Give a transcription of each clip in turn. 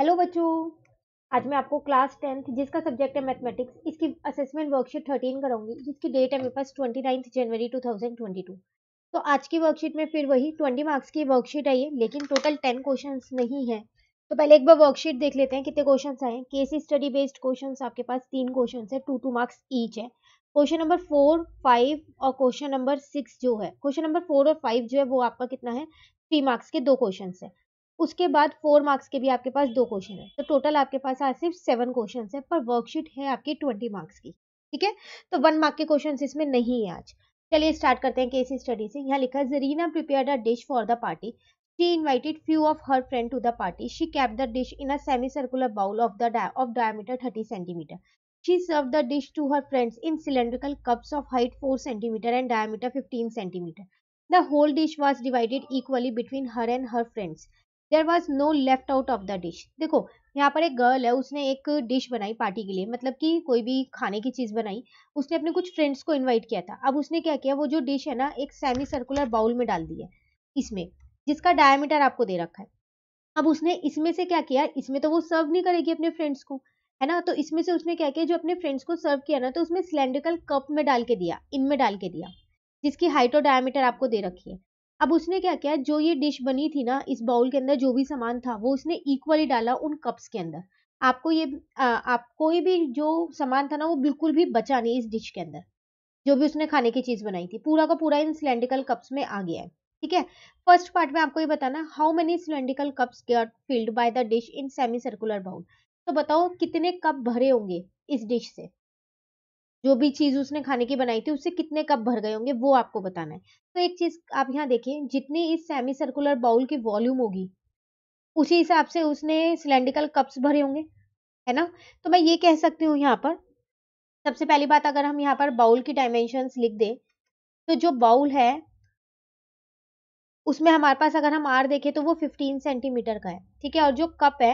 Hello बच्चों आज मैं आपको क्लास टेंथ जिसका सब्जेक्ट है मैथमेटिक्स इसकी असेसमेंट वर्कशीट थर्टीन कराऊंगी जिसकी डेट है मेरे पास twenty ninth January two thousand twenty two तो आज की वर्कशीट में फिर वही ट्वेंटी मार्क्स की वर्कशीट आई है लेकिन टोटल टेन क्वेश्चन नहीं है तो पहले एक बार वर्कशीट देख लेते हैं कितने क्वेश्चन आए केस स्टडी बेस्ड क्वेश्चन आपके पास तीन क्वेश्चन है टू टू मार्क्स ईच है क्वेश्चन नंबर फोर फाइव और क्वेश्चन नंबर सिक्स जो है क्वेश्चन नंबर फोर और फाइव जो है वो आपका कितना है थ्री मार्क्स के दो क्वेश्चन है उसके बाद फोर मार्क्स के भी आपके पास दो क्वेश्चन है तो टोटल आपके पास आज सिर्फ सेवन क्वेश्चन है पर वर्कशीट है आपकी ट्वेंटी मार्क्स की ठीक है तो वन मार्क के क्वेश्चन इसमें नहीं है आज चलिए स्टार्ट करते हैं केसी स्टडी से यहाँ लिखा है Zarina prepared a dish for the party she invited few of her friend to the party she kept the dish in a semi circular bowl of the of diameter thirty centimeter she serve the dish to her friends in cylindrical cups of height four centimeter and diameter fifteen centimeter the whole dish was divided equally between her and her friends there was no left out of the dish देखो यहाँ पर एक girl है उसने एक dish बनाई party के लिए मतलब कि कोई भी खाने की चीज़ बनाई उसने अपने कुछ फ्रेंड्स को इनवाइट किया था अब उसने क्या किया वो जो डिश है ना एक सेमी सर्कुलर बाउल में डाल दी है इसमें जिसका डायमीटर आपको दे रखा है अब उसने इसमें से क्या किया इसमें तो वो सर्व नहीं करेगी अपने फ्रेंड्स को है ना तो इसमें से उसने क्या किया जो अपने फ्रेंड्स को सर्व किया ना तो उसमें सिलेंड्रिकल कप में डाल के दिया इनमें डाल के दिया जिसकी हाइट और डायमीटर आपको दे रखी है अब उसने क्या किया जो ये डिश बनी थी ना इस बाउल के अंदर जो भी सामान था वो उसने इक्वली डाला उन कप्स के अंदर आपको ये आ, आप कोई भी जो सामान था ना वो बिल्कुल भी बचा नहीं इस डिश के अंदर जो भी उसने खाने की चीज़ बनाई थी पूरा का पूरा इन सिलेंडिकल कप्स में आ गया है ठीक है फर्स्ट पार्ट में आपको ये बताना how many cylindrical cups get filled by the dish in semi circular bowl तो बताओ कितने कप भरे होंगे इस डिश से जो भी चीज़ उसने खाने की बनाई थी उससे कितने कप भर गए होंगे वो आपको बताना है तो एक चीज़ आप यहाँ देखें जितनी इस सेमी सर्कुलर बाउल की वॉल्यूम होगी उसी हिसाब से उसने सिलेंडिकल कप्स भरे होंगे है ना तो मैं ये कह सकती हूँ यहाँ पर सबसे पहली बात अगर हम यहाँ पर बाउल की डायमेंशन लिख दें तो जो बाउल है उसमें हमारे पास अगर हम आर देखें तो वो 15 सेंटीमीटर का है ठीक है और जो कप है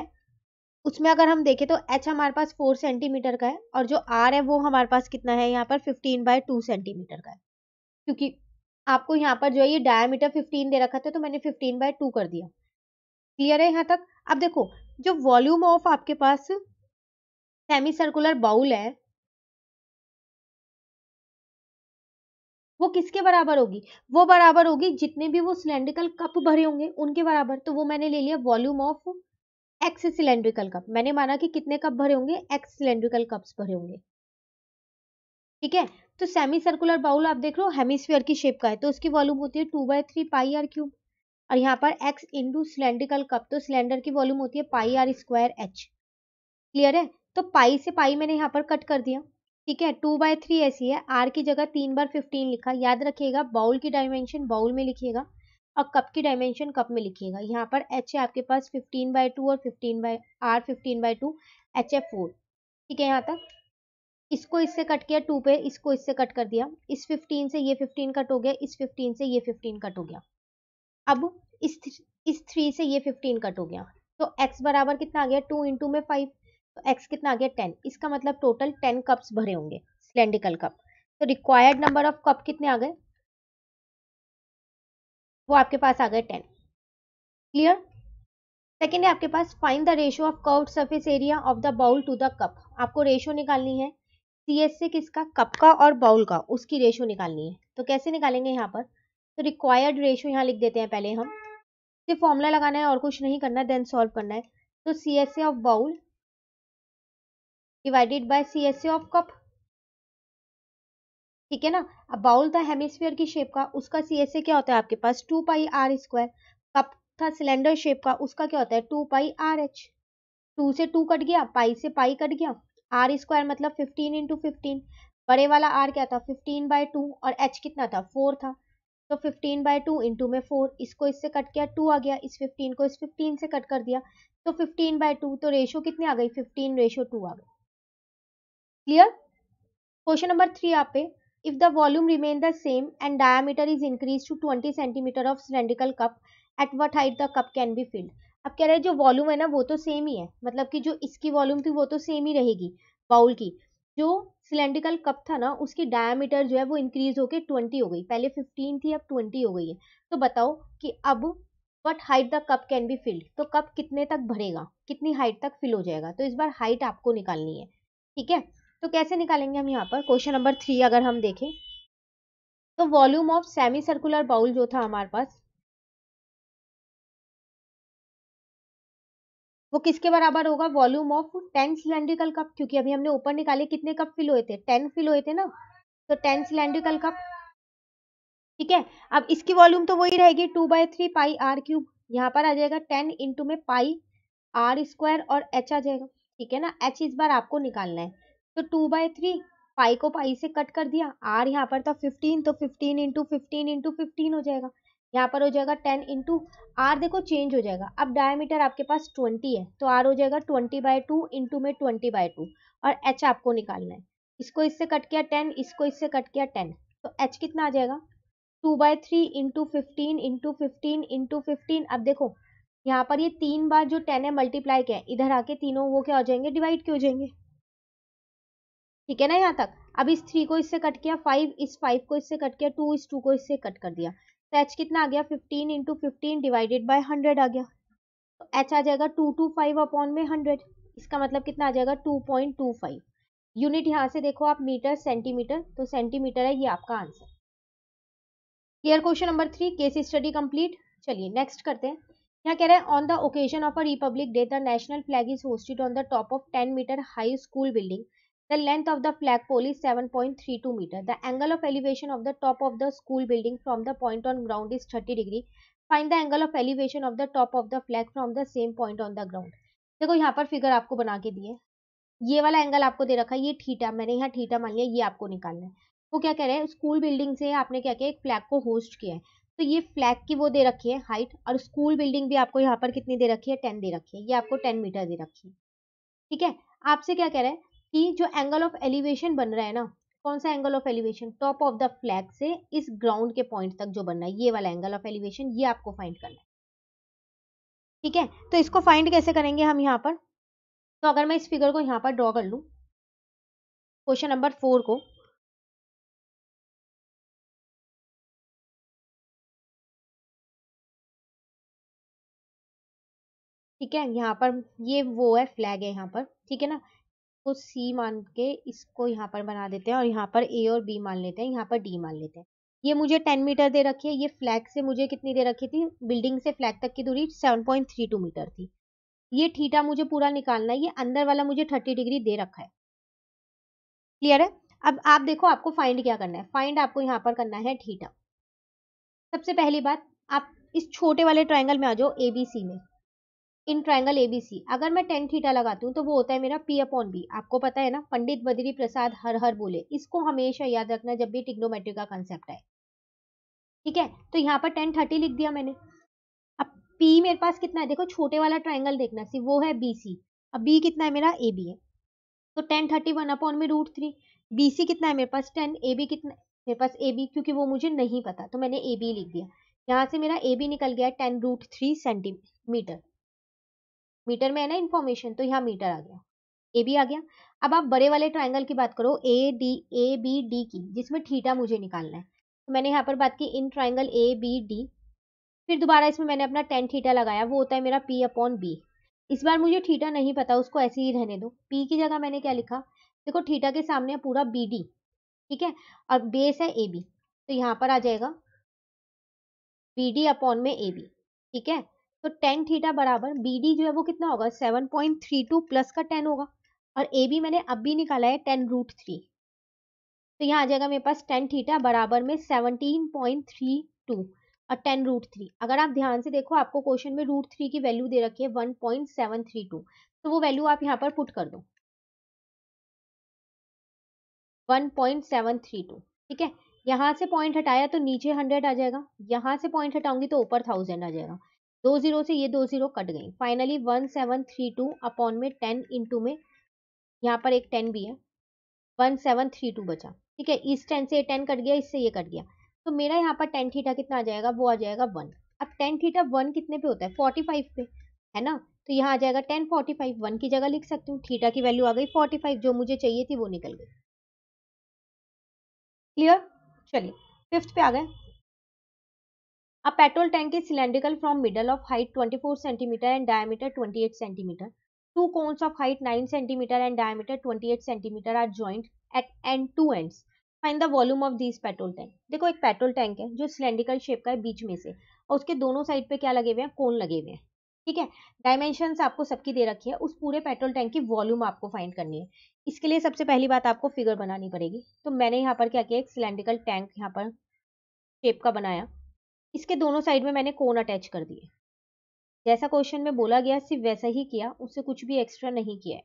उसमें अगर हम देखें तो एच हमारे पास फोर सेंटीमीटर का है और जो आर है वो हमारे पास कितना है यहाँ पर फिफ्टीन बाय टू सेंटीमीटर का है क्योंकि आपको यहाँ पर जो है ये डायमीटर फिफ्टीन दे रखा था तो मैंने फिफ्टीन बाय टू कर दिया क्लियर है यहाँ तक अब देखो जो वॉल्यूम ऑफ आपके पास सेमी सर्कुलर बाउल है वो किसके बराबर होगी वो बराबर होगी जितने भी वो सिलेंड्रिकल कप भरे होंगे उनके बराबर तो वो मैंने ले लिया volume of x cylindrical cup मैंने माना कि कितने कप भरे होंगे एक्स सिलेंड्रिकल कप्स भरे होंगे ठीक है तो सेमी सर्कुलर बाउल आप देख रहे हो हेमिस्फीयर की शेप का है तो उसकी वॉल्यूम होती है two by three pi r cube और यहाँ पर एक्स इंटू सिलेंड्रिकल कप तो सिलेंडर की वॉल्यूम होती है pi r square h clear है तो पाई से पाई मैंने यहाँ पर कट कर दिया ठीक है टू बाय थ्री ऐसी है आर की जगह तीन बार फिफ्टीन लिखा याद रखिएगा बाउल की डायमेंशन बाउल में लिखिएगा और कप की डायमेंशन कप में लिखिएगा यहाँ पर एच है आपके पास फिफ्टीन बाई टू और fifteen by r fifteen by two h है फोर ठीक है यहाँ तक इसको इससे कट किया टू पे इसको इससे कट कर दिया इस फिफ्टीन से ये फिफ्टीन कट हो गया इस फिफ्टीन से ये फिफ्टीन कट हो गया अब इस इस थ्री से ये फिफ्टीन कट हो गया तो एक्स बराबर कितना आ गया टू इंटू में फाइव तो एक्स कितना आ गया टेन इसका मतलब टोटल टेन कप्स भरे होंगे सिलेंडिकल कप तो रिक्वायर्ड नंबर ऑफ कप कितने आ गए वो आपके पास आ गए टेन क्लियर सेकेंड है आपके पास find the ratio of curve surface area of the bowl to the cup आपको रेशियो निकालनी है सी एस से किसका कप का और बाउल का उसकी रेशियो निकालनी है तो कैसे निकालेंगे यहाँ पर तो रिक्वायर्ड रेशियो यहाँ लिख देते हैं पहले हम सिर्फ फॉर्मूला लगाना है और कुछ नहीं करना है देन सॉल्व करना है तो C S A of bowl divided by C S A of cup ठीक है ना अब बाउल था हेमिसफेयर की शेप का उसका सी क्या होता है आपके पास two pi r square cup था सिलेंडर शेप का उसका क्या होता है two pi r h two से टू कट गया पाई से पाई कट गया आर स्क्वायर मतलब फिफ्टीन इंटू फिफ्टीन बड़े वाला आर क्या था फिफ्टीन बाई टू और एच कितना था फोर था तो फिफ्टीन बाई टू इंटू में फोर इसको इससे कट किया टू आ गया इस फिफ्टीन को इस फिफ्टीन से कट कर दिया तो फिफ्टीन बाई टू तो रेशो कितनी आ गई फिफ्टीन रेशो टू आ गई क्लियर क्वेश्चन नंबर थ्री आप पे If the volume remain the same and diameter is increased to 20 centimeter of cylindrical cup, at what height the cup can be filled? अब कह रहे हैं जो वॉल्यूम है ना वो तो सेम ही है मतलब कि जो इसकी वॉल्यूम थी वो तो सेम ही रहेगी बाउल की जो सिलेंड्रिकल कप था ना उसकी डायमीटर जो है वो इंक्रीज होकर ट्वेंटी हो गई पहले फिफ्टीन थी अब ट्वेंटी हो गई है तो बताओ कि अब what height the cup can be filled तो कप कितने तक भरेगा कितनी हाइट तक फिल हो जाएगा तो इस बार हाइट आपको निकालनी है ठीक है तो कैसे निकालेंगे हम यहाँ पर क्वेश्चन नंबर थ्री अगर हम देखें तो volume of semi circular bowl जो था हमारे पास वो किसके बराबर होगा volume of ten cylindrical cup क्योंकि अभी हमने ऊपर निकाले कितने कप फिल हुए थे टेन फिल हुए थे ना तो टेन सिलेंड्रिकल कप ठीक है अब इसकी वॉल्यूम तो वही रहेगी two by three pi r cube यहाँ पर आ जाएगा टेन इंटू में पाई आर स्क्वायर और एच आ जाएगा ठीक है ना एच इस बार आपको निकालना है तो टू बाई थ्री पाई को पाई से कट कर दिया आर यहाँ पर था फिफ्टीन तो fifteen into fifteen into fifteen हो जाएगा यहाँ पर हो जाएगा टेन इंटू आर देखो चेंज हो जाएगा अब डायमीटर आपके पास ट्वेंटी है तो आर हो जाएगा ट्वेंटी बाय टू इंटू में ट्वेंटी बाय टू और एच आपको निकालना है इसको इससे कट किया टेन इसको इससे कट किया टेन तो एच कितना आ जाएगा two by three into fifteen into fifteen into fifteen अब देखो यहाँ पर ये तीन बार जो टेन है मल्टीप्लाई किया इधर आके तीनों वो क्या हो जाएंगे डिवाइड के हो जाएंगे ठीक है ना यहाँ तक अब इस थ्री को इससे कट किया फाइव इस फाइव को इससे कट किया टू इस टू को इससे कट कर दिया तो एच कितना आ गया fifteen into fifteen divided by hundred आ गया तो एच आ जाएगा टू टू फाइव अपॉन में हंड्रेड इसका मतलब कितना आ जाएगा two point two five unit यहाँ से देखो आप मीटर सेंटीमीटर तो सेंटीमीटर है ये आपका answer clear question number three case study complete चलिए नेक्स्ट करते हैं यहाँ कह रहे हैं on the occasion of a republic day the national flag is hosted on the top of ten meter high school building The length of the flagpole is 7.32 meter. The angle of elevation of the top of the school building from the point on ground is 30 degree. Find the angle of elevation of the top of the flag from the same point on the ground. देखो यहाँ पर figure आपको बना के दिए ये वाला angle आपको दे रखा है ये ठीटा मैंने यहाँ ठीटा मान लिया ये आपको निकालना है तो क्या कह रहे हैं स्कूल बिल्डिंग से आपने क्या किया एक फ्लैग को होस्ट किया है तो ये फ्लैग की वो दे रखी है हाइट और स्कूल बिल्डिंग भी आपको यहाँ पर कितनी दे रखी है टेन दे रखी है ये आपको टेन मीटर दे रखी है ठीक है आपसे क्या कह रहे हैं कि जो एंगल ऑफ एलिवेशन बन रहा है ना कौन सा angle of elevation top of the flag से इस ग्राउंड के पॉइंट तक जो बन रहा है ये वाला एंगल ऑफ एलिवेशन ये आपको फाइंड करना है ठीक है तो इसको फाइंड कैसे करेंगे हम यहाँ पर तो अगर मैं इस फिगर को यहाँ पर ड्रॉ कर लूँ क्वेश्चन नंबर फोर को ठीक है यहाँ पर ये वो है फ्लैग है यहाँ पर ठीक है ना को सी मान के इसको यहाँ पर बना देते हैं और यहाँ पर ए और बी मान लेते हैं यहाँ पर डी मान लेते हैं ये मुझे टेन मीटर दे रखी है ये फ्लैग से मुझे कितनी दे रखी थी बिल्डिंग से फ्लैग तक की दूरी seven point three two meter थी ये ठीटा मुझे पूरा निकालना है ये अंदर वाला मुझे थर्टी डिग्री दे रखा है क्लियर है अब आप देखो आपको फाइंड क्या करना है फाइंड आपको यहाँ पर करना है ठीटा सबसे पहली बात आप इस छोटे वाले ट्राइंगल में आ जाओ ए बी सी में इन ट्राइंगल ए अगर मैं टेन थीटा लगाती हूँ तो वो होता है मेरा पी अपॉन बी आपको पता है ना पंडित बद्री प्रसाद हर हर बोले इसको हमेशा याद रखना जब भी टिग्नोमेट्री का कंसेप्ट आए ठीक है तो यहाँ पर टेन थर्टी लिख दिया मैंने अब पी मेरे पास कितना है देखो छोटे वाला ट्राइंगल देखना सी वो है बी सी अब बी कितना है मेरा ए बी है तो टेन थर्टी वन अपॉन में रूट थ्री बी सी कितना है मेरे पास टेन ए बी कितना मेरे पास ए बी क्योंकि वो मुझे नहीं पता तो मैंने ए बी लिख दिया यहाँ से मेरा ए बी निकल गया ten root three centimeter meter में है ना इन्फॉर्मेशन तो यहाँ मीटर आ गया ए बी आ गया अब आप बड़े वाले ट्राइंगल की बात करो A D A B D की जिसमें ठीटा मुझे निकालना है तो मैंने यहाँ पर बात की इन ट्राइंगल ए बी डी फिर दोबारा इसमें मैंने अपना टेन थीटा लगाया वो होता है मेरा पी अपॉन बी इस बार मुझे थीटा नहीं पता उसको ऐसे ही रहने दो पी की जगह मैंने क्या लिखा देखो थीटा के सामने पूरा बी डी ठीक है और बेस है ए बी तो यहाँ पर आ जाएगा बी डी अपॉन में ए बी ठीक है तो टेन थीटा बराबर बी डी जो है वो कितना होगा seven point three two plus का टेन होगा और ए बी मैंने अब भी निकाला है टेन रूट थ्री तो यहाँ आ जाएगा मेरे पास टेन थीटा बराबर में सेवनटीन पॉइंट थ्री टू और टेन रूट थ्री अगर आप ध्यान से देखो आपको क्वेश्चन में रूट थ्री की वैल्यू दे रखी है one point seven three two तो वो वैल्यू आप यहाँ पर पुट कर दो one point seven three two ठीक है यहाँ से पॉइंट हटाया तो नीचे हंड्रेड आ जाएगा यहाँ से पॉइंट हटाऊंगी तो ऊपर थाउजेंड आ जाएगा दो जीरो से ये दो जीरो कट गई finally one seven three two upon में टेन इंटू में यहाँ पर एक टेन भी है वन सेवन थ्री टू बचा ठीक है इस टेन से ये टेन कट गया इससे ये कट गया तो मेरा यहाँ पर टेन थीटा कितना आ जाएगा वो आ जाएगा वन अब टेन थीटा वन कितने पे होता है फोर्टी फाइव पे है ना तो यहाँ आ जाएगा टेन फोर्टी फाइव वन की जगह लिख सकती हूँ थीटा की वैल्यू आ गई फोर्टी फाइव जो मुझे चाहिए थी वो निकल गई क्लियर चलिए फिफ्थ पे आ गए A petrol tank is cylindrical from middle of height 24 cm and diameter 28 cm. Two cones of height 9 cm and diameter 28 cm are joined at end two ends. Find the volume of this petrol tank देखो एक petrol tank है जो cylindrical shape का है बीच में से और उसके दोनों साइड पे क्या लगे हुए हैं कोन लगे हुए हैं ठीक है डायमेंशन आपको सबकी दे रखी है उस पूरे पेट्रोल टैंक की वॉल्यूम आपको फाइंड करनी है इसके लिए सबसे पहली बात आपको फिगर बनानी पड़ेगी तो मैंने यहाँ पर क्या किया एक सिलेंड्रिकल टैंक यहाँ पर शेप का बनाया इसके दोनों साइड में मैंने कोन अटैच कर दिए जैसा क्वेश्चन में बोला गया सिर्फ वैसा ही किया उससे कुछ भी एक्स्ट्रा नहीं किया है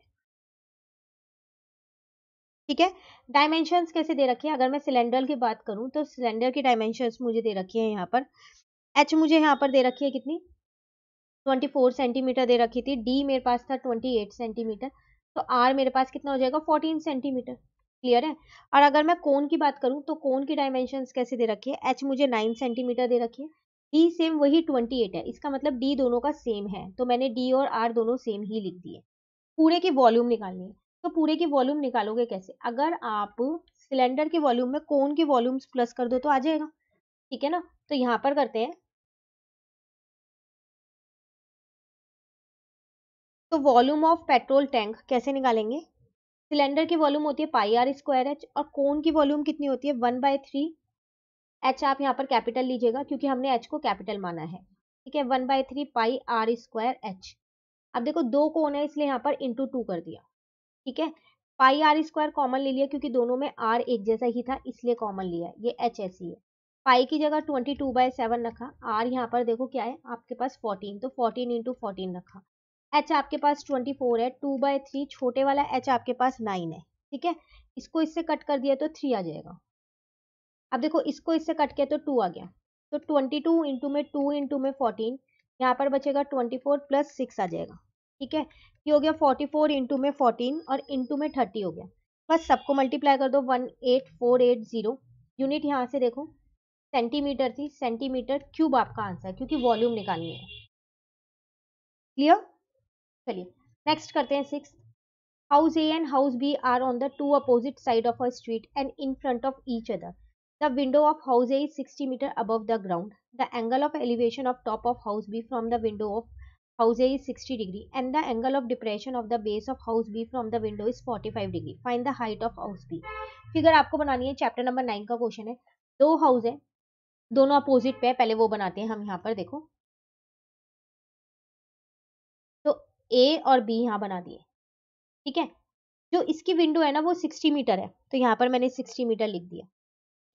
ठीक है डायमेंशन कैसे दे रखे हैं अगर मैं सिलेंडर की बात करूं तो सिलेंडर के डायमेंशन मुझे दे रखे हैं यहाँ पर एच मुझे यहाँ पर दे रखी है कितनी 24 सेंटीमीटर दे रखी थी डी मेरे पास था 28 सेंटीमीटर तो आर मेरे पास कितना हो जाएगा 14 सेंटीमीटर क्लियर है और अगर मैं कोन की बात करूँ तो कोन की डायमेंशन कैसे दे रखी है एच मुझे नाइन सेंटीमीटर दे रखी है डी सेम वही ट्वेंटी एट है इसका मतलब डी दोनों का सेम है तो मैंने डी और आर दोनों सेम ही लिख दिए पूरे की वॉल्यूम निकालनी है तो पूरे की वॉल्यूम निकालोगे कैसे अगर आप सिलेंडर के वॉल्यूम में कोन के वॉल्यूम प्लस कर दो तो आ जाएगा ठीक है ना तो यहाँ पर करते हैं तो वॉल्यूम ऑफ पेट्रोल टैंक कैसे निकालेंगे सिलेंडर की वॉल्यूम होती है पाई आर स्क्वायर एच और कोन की वॉल्यूम कितनी होती है वन बाय थ्री एच आप यहाँ पर कैपिटल लीजिएगा क्योंकि हमने एच को कैपिटल माना है ठीक है one by three pi r square h अब देखो दो कोन है इसलिए यहाँ पर इंटू टू कर दिया ठीक है पाई आर स्क्वायर कॉमन ले लिया क्योंकि दोनों में आर एक जैसा ही था इसलिए कॉमन लिया ये एच ऐसी है पाई की जगह ट्वेंटी टू बाय सेवन रखा आर यहाँ पर देखो क्या है आपके पास फोर्टीन तो फोर्टीन इंटू फोर्टीन रखा एच आपके पास ट्वेंटी फोर है टू बाय थ्री छोटे वाला एच आपके पास नाइन है ठीक है इसको इससे कट कर दिया तो थ्री आ जाएगा अब देखो इसको इससे कट किया तो टू आ गया तो ट्वेंटी टू इंटू में टू इंटू में फोर्टीन यहाँ पर बचेगा ट्वेंटी फोर प्लस सिक्स आ जाएगा ठीक है ये हो गया फोर्टी फोर इंटू में फोर्टीन और इंटू में थर्टी हो गया बस सबको मल्टीप्लाई कर दो one eight four eight zero unit यहाँ से देखो सेंटीमीटर थी सेंटीमीटर क्यूब आपका आंसर क्योंकि वॉल्यूम निकालनी है क्लियर चलिए नेक्स्ट करते हैं six house A and house B are on the two opposite side of a street and in front of each other the window of house A is sixty metre above the ground the angle of elevation of top of house B from the window of house A is sixty degree and the angle of depression of the base of house B from the window is forty five degree find the height of house B figure आपको बनानी है chapter number nine का question है दो house है दोनों opposite पे है पहले वो बनाते हैं हम यहाँ पर देखो ए और बी यहाँ बना दिए ठीक है जो इसकी विंडो है ना वो सिक्सटी मीटर है तो यहाँ पर मैंने सिक्सटी मीटर लिख दिया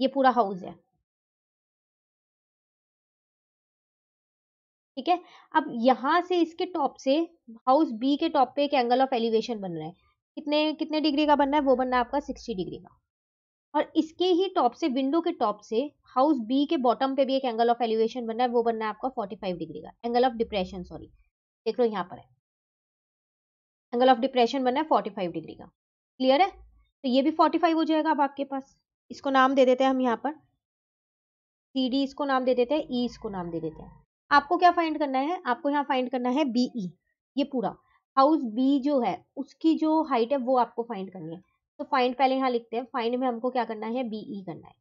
ये पूरा हाउस है ठीक है अब यहाँ से इसके टॉप से हाउस बी के टॉप पे एक एंगल ऑफ एलिवेशन बन रहा है कितने कितने डिग्री का बन रहा है वो बन रहा है आपका सिक्सटी डिग्री का और इसके ही टॉप से विंडो के टॉप से हाउस बी के बॉटम पे भी एक एंगल ऑफ एलिवेशन बन रहा है वो बन रहा है आपका 45 डिग्री का एंगल ऑफ डिप्रेशन सॉरी देख लो यहाँ पर है एंगल ऑफ डिप्रेशन बना है फोर्टी फाइव डिग्री का क्लियर है तो ये भी फोर्टी फाइव हो जाएगा अब आपके पास इसको नाम दे देते हैं हम यहाँ पर सी डी इसको नाम दे देते हैं ई e इसको नाम दे देते हैं आपको क्या फाइंड करना है आपको यहाँ फाइंड करना है बी ई e, ये पूरा हाउस बी जो है उसकी जो हाइट है वो आपको फाइंड करनी है तो फाइंड पहले यहाँ लिखते हैं फाइंड में हमको क्या करना है बी ई e करना है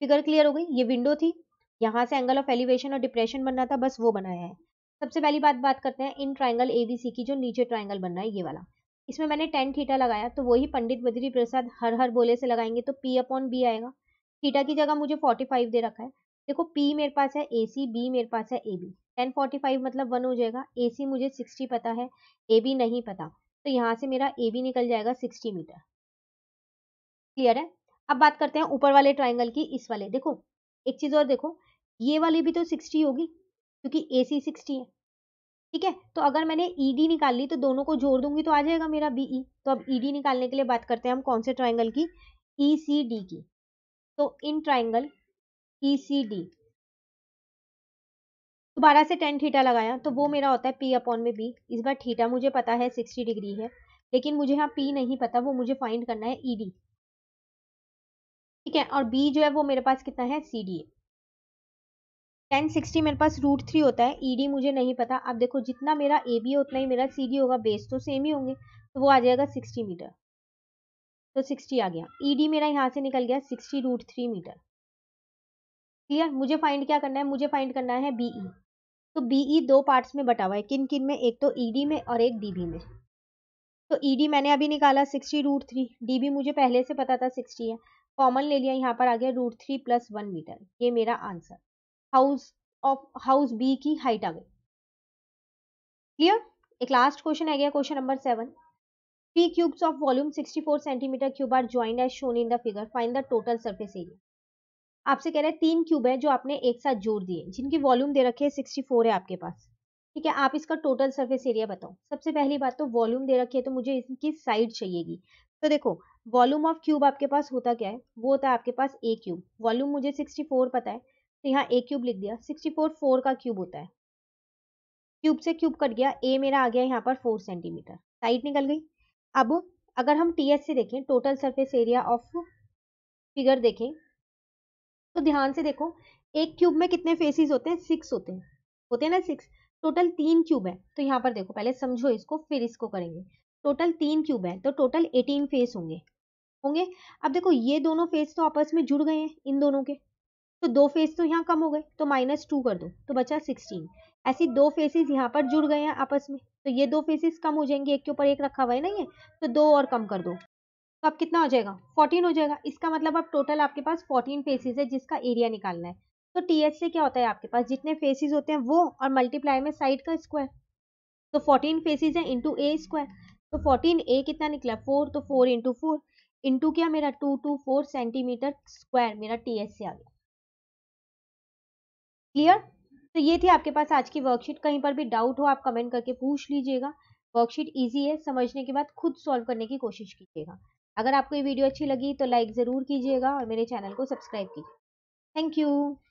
फिगर क्लियर हो गई ये विंडो थी यहाँ से एंगल ऑफ एलिवेशन और डिप्रेशन बनना था बस वो बनाया है सबसे पहली बात बात करते हैं इन ट्राइंगल सी की जो नीचे ट्राइंगल बन रहा है ये वाला इसमें मैंने टेन थीटा लगाया तो वही पंडित बद्री प्रसाद हर हर बोले से लगाएंगे तो पी अपॉन बी आएगा थीटा की जगह मुझे फोर्टी फाइव दे रखा है देखो पी मेरे पास है ए सी बी मेरे पास है A B tan forty five मतलब वन हो जाएगा ए सी मुझे सिक्सटी पता है ए बी नहीं पता तो यहाँ से मेरा ए बी निकल जाएगा सिक्सटी मीटर क्लियर है अब बात करते हैं ऊपर वाले ट्राइंगल की इस वाले देखो एक चीज़ और देखो ये वाली भी तो सिक्सटी होगी क्योंकि ए सी सिक्सटी है ठीक है तो अगर मैंने ई e डी निकाल ली तो दोनों को जोड़ दूंगी तो आ जाएगा मेरा बी ई e। तो अब ई e डी निकालने के लिए बात करते हैं हम कौन से ट्राइंगल की ई सी डी की तो in triangle E C D दोबारा से टेन थीटा लगाया तो वो मेरा होता है पी अपॉन में बी इस बार थीटा मुझे पता है सिक्सटी डिग्री है लेकिन मुझे यहाँ पी नहीं पता वो मुझे फाइंड करना है ई डी ठीक है और बी जो है वो मेरे पास कितना है सी डी है टेन सिक्सटी मेरे पास रूट थ्री होता है ई e डी मुझे नहीं पता अब देखो जितना मेरा ए बी है उतना ही मेरा सी डी होगा बेस तो सेम ही होंगे तो वो आ जाएगा सिक्सटी मीटर तो सिक्सटी आ गया ई e डी मेरा यहाँ से निकल गया sixty root three metre clear मुझे फाइंड क्या करना है मुझे फाइंड करना है बी ई e। तो बी ई दो पार्ट्स में बटा हुआ है किन किन में एक तो ई डी में और एक डी बी में तो ई डी मैंने अभी निकाला sixty root three D B मुझे पहले से पता था सिक्सटी है कॉमन ले लिया यहाँ पर आ गया root three plus one metre ये मेरा answer house of house B की हाइट आ गई क्लियर एक लास्ट क्वेश्चन आ गया question number seven three cubes volume sixty 64 centimetre cube are joined as shown in the figure find the total surface area आपसे कह रहे हैं तीन क्यूब है जो आपने एक साथ जोड़ दिए जिनकी वॉल्यूम दे रखे सिक्सटी फोर है आपके पास ठीक है आप इसका टोटल सरफेस एरिया बताओ सबसे पहली बात तो वॉल्यूम दे रखी है तो मुझे इसकी साइड चाहिएगी तो देखो वॉल्यूम ऑफ क्यूब आपके पास होता क्या है वो होता है आपके पास ए क्यूब वॉल्यूम मुझे फोर पता है तो यहाँ ए क्यूब लिख दिया सिक्सटी फोर फोर का क्यूब होता है क्यूब से क्यूब कट गया ए मेरा आ गया यहाँ पर फोर सेंटीमीटर साइड निकल गई अब अगर हम टी एस से देखें total surface area of figure देखें तो ध्यान से देखो एक क्यूब में कितने फेसेस होते हैं सिक्स होते हैं होते हैं ना सिक्स टोटल तीन क्यूब है तो यहाँ पर देखो पहले समझो इसको फिर इसको करेंगे टोटल तीन क्यूब है तो टोटल एटीन फेस होंगे होंगे अब देखो ये दोनों फेस तो आपस में जुड़ गए हैं इन दोनों के तो दो फेस तो यहाँ कम हो गए तो माइनस टू कर दो तो बचा सिक्सटीन ऐसी दो फेसेस यहाँ पर जुड़ गए हैं आपस में तो ये दो फेसेस कम हो जाएंगे एक के ऊपर एक रखा हुआ है ना ये तो दो और कम कर दो तो अब कितना हो जाएगा फोर्टीन हो जाएगा इसका मतलब अब टोटल आपके पास फोर्टीन फेसेस है जिसका एरिया निकालना है तो टी एच से क्या होता है आपके पास जितने फेसेस होते हैं वो और मल्टीप्लाई में साइड का स्क्वायर तो फोर्टीन फेसेज है इंटू ए स्क्वायर तो फोर्टीन ए कितना निकला फोर तो फोर इंटू फोर इंटू क्या मेरा two two four centimetre square मेरा टी एच से आ गया क्लियर तो ये थी आपके पास आज की वर्कशीट कहीं पर भी डाउट हो आप कमेंट करके पूछ लीजिएगा वर्कशीट इजी है समझने के बाद खुद सॉल्व करने की कोशिश कीजिएगा अगर आपको ये वीडियो अच्छी लगी तो लाइक ज़रूर कीजिएगा और मेरे चैनल को सब्सक्राइब कीजिए थैंक यू